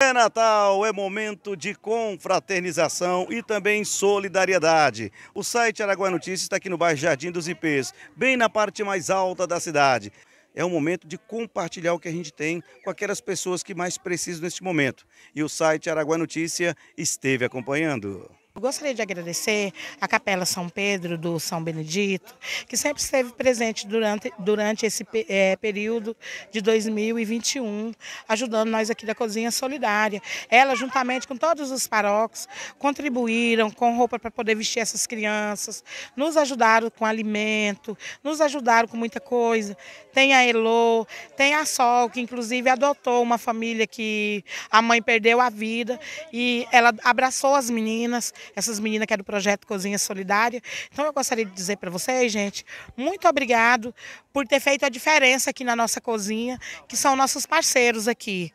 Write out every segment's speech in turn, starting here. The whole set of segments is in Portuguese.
É Natal, é momento de confraternização e também solidariedade. O site Araguaia Notícias está aqui no bairro Jardim dos Ipês, bem na parte mais alta da cidade. É o momento de compartilhar o que a gente tem com aquelas pessoas que mais precisam neste momento. E o site Araguaia Notícia esteve acompanhando. Gostaria de agradecer a Capela São Pedro do São Benedito, que sempre esteve presente durante, durante esse é, período de 2021, ajudando nós aqui da Cozinha Solidária. Ela, juntamente com todos os paróquios, contribuíram com roupa para poder vestir essas crianças, nos ajudaram com alimento, nos ajudaram com muita coisa. Tem a Elô, tem a Sol, que inclusive adotou uma família que a mãe perdeu a vida e ela abraçou as meninas essas meninas que é do projeto Cozinha Solidária. Então eu gostaria de dizer para vocês, gente, muito obrigado por ter feito a diferença aqui na nossa cozinha, que são nossos parceiros aqui.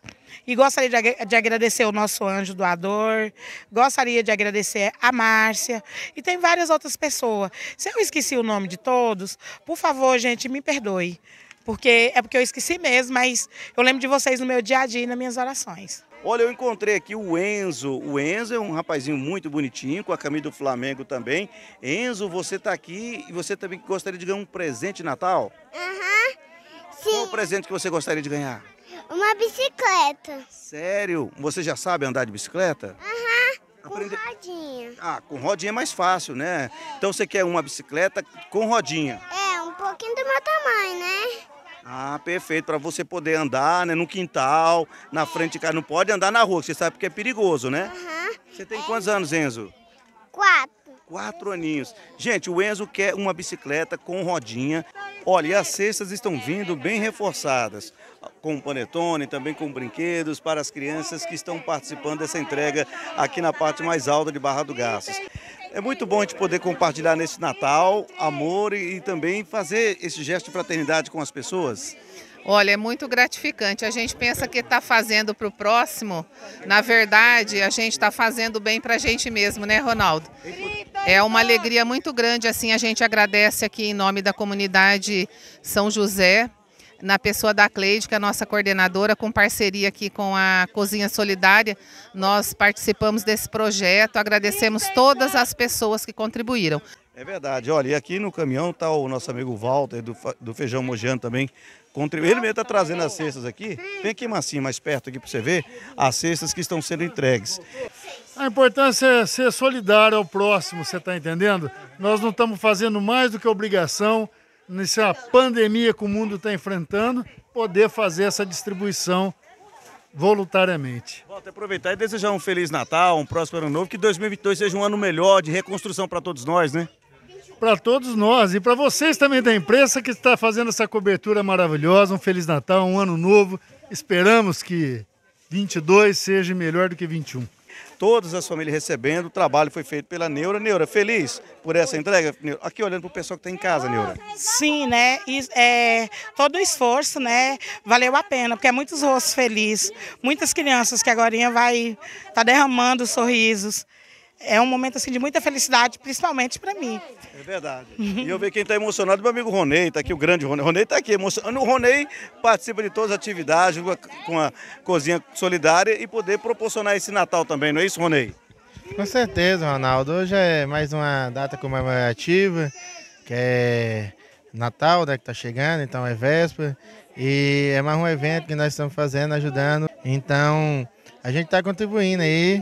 E gostaria de, de agradecer o nosso anjo doador, gostaria de agradecer a Márcia e tem várias outras pessoas. Se eu esqueci o nome de todos, por favor, gente, me perdoe. Porque é porque eu esqueci mesmo, mas eu lembro de vocês no meu dia a dia e nas minhas orações. Olha, eu encontrei aqui o Enzo. O Enzo é um rapazinho muito bonitinho, com a camisa do Flamengo também. Enzo, você está aqui e você também gostaria de ganhar um presente de Natal? Aham, uhum, sim. Qual o presente que você gostaria de ganhar? Uma bicicleta. Sério? Você já sabe andar de bicicleta? Aham, uhum, Aprende... com rodinha. Ah, com rodinha é mais fácil, né? É. Então você quer uma bicicleta com rodinha. É, um pouquinho do meu tamanho, né? Ah, perfeito, para você poder andar né, no quintal, na frente de casa. Não pode andar na rua, você sabe que é perigoso, né? Uhum. Você tem quantos anos, Enzo? Quatro. Quatro aninhos. Gente, o Enzo quer uma bicicleta com rodinha. Olha, e as cestas estão vindo bem reforçadas, com panetone, também com brinquedos para as crianças que estão participando dessa entrega aqui na parte mais alta de Barra do Garças. É muito bom a gente poder compartilhar nesse Natal amor e, e também fazer esse gesto de fraternidade com as pessoas. Olha, é muito gratificante. A gente pensa que está fazendo para o próximo. Na verdade, a gente está fazendo bem para a gente mesmo, né, Ronaldo? É uma alegria muito grande. Assim, a gente agradece aqui em nome da comunidade São José na pessoa da Cleide, que é a nossa coordenadora, com parceria aqui com a Cozinha Solidária, nós participamos desse projeto, agradecemos todas as pessoas que contribuíram. É verdade, olha, e aqui no caminhão está o nosso amigo Walter, do, do Feijão Mogiano também, contribuindo. Ele mesmo está trazendo as cestas aqui, vem aqui Massinho, mais perto aqui para você ver, as cestas que estão sendo entregues. A importância é ser solidário ao próximo, você está entendendo? Nós não estamos fazendo mais do que obrigação, nessa é pandemia que o mundo está enfrentando, poder fazer essa distribuição voluntariamente. Volta aproveitar e desejar um feliz Natal, um próximo ano novo, que 2022 seja um ano melhor de reconstrução para todos nós, né? Para todos nós e para vocês também da imprensa que está fazendo essa cobertura maravilhosa, um feliz Natal, um ano novo. Esperamos que 22 seja melhor do que 21 todas as famílias recebendo. O trabalho foi feito pela Neura. Neura, feliz por essa entrega? Neura, aqui olhando para o pessoal que está em casa, Neura. Sim, né? E, é, todo o esforço, né? Valeu a pena, porque é muitos rostos felizes, muitas crianças que agora vai estar tá derramando sorrisos, é um momento assim, de muita felicidade, principalmente para mim. É verdade. e eu vejo quem está emocionado, meu amigo Ronei, está aqui, o grande Ronei. Ronei está aqui emocionado. O Ronei participa de todas as atividades com a Cozinha Solidária e poder proporcionar esse Natal também, não é isso, Ronei? Com certeza, Ronaldo. Hoje é mais uma data comemorativa, que é Natal, né, que está chegando, então é véspera. E é mais um evento que nós estamos fazendo, ajudando. Então, a gente está contribuindo aí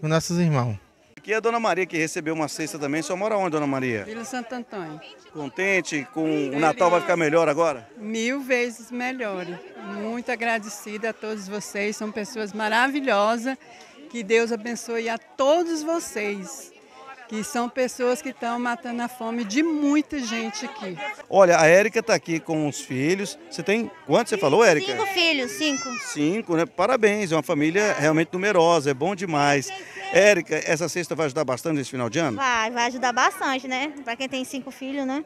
com nossos irmãos. Aqui é a Dona Maria que recebeu uma cesta também. Só mora onde, Dona Maria? Vila Santo Antônio. Contente? Com o Natal vai ficar melhor agora? Mil vezes melhor. Muito agradecida a todos vocês. São pessoas maravilhosas. Que Deus abençoe a todos vocês que são pessoas que estão matando a fome de muita gente aqui. Olha, a Érica está aqui com os filhos. Você tem quantos você falou, Érica? Cinco filhos, cinco. Cinco, né? Parabéns, é uma família realmente numerosa, é bom demais. Érica, essa cesta vai ajudar bastante nesse final de ano? Vai, vai ajudar bastante, né? Para quem tem cinco filhos, né?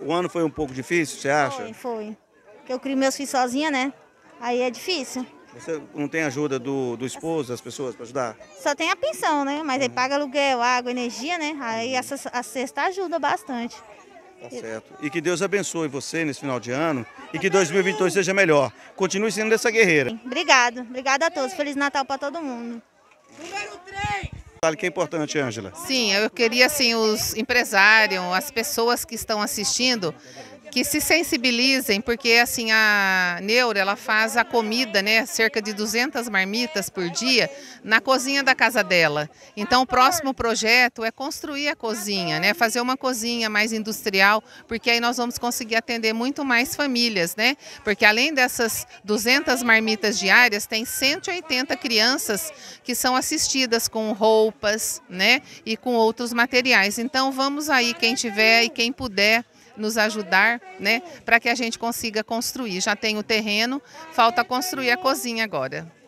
O ano foi um pouco difícil, você acha? Foi, foi. Porque eu criei meus filhos sozinha, né? Aí é difícil. Você não tem ajuda do, do esposo, das pessoas para ajudar? Só tem a pensão, né? Mas uhum. ele paga aluguel, água, energia, né? Aí uhum. a, cesta ajuda bastante. Tá certo. E que Deus abençoe você nesse final de ano e que 2022 seja melhor. Continue sendo essa guerreira. Obrigado. Obrigada a todos. Feliz Natal para todo mundo. Número 3! Fale que é importante, Ângela. Sim, eu queria assim os empresários, as pessoas que estão assistindo, que se sensibilizem, porque assim a Neura ela faz a comida, né, cerca de 200 marmitas por dia na cozinha da casa dela. Então o próximo projeto é construir a cozinha, né, fazer uma cozinha mais industrial, porque aí nós vamos conseguir atender muito mais famílias, né? Porque além dessas 200 marmitas diárias, tem 180 crianças que são assistidas com roupas, né, e com outros materiais. Então vamos aí quem tiver e quem puder nos ajudar, né, para que a gente consiga construir. Já tem o terreno, falta construir a cozinha agora.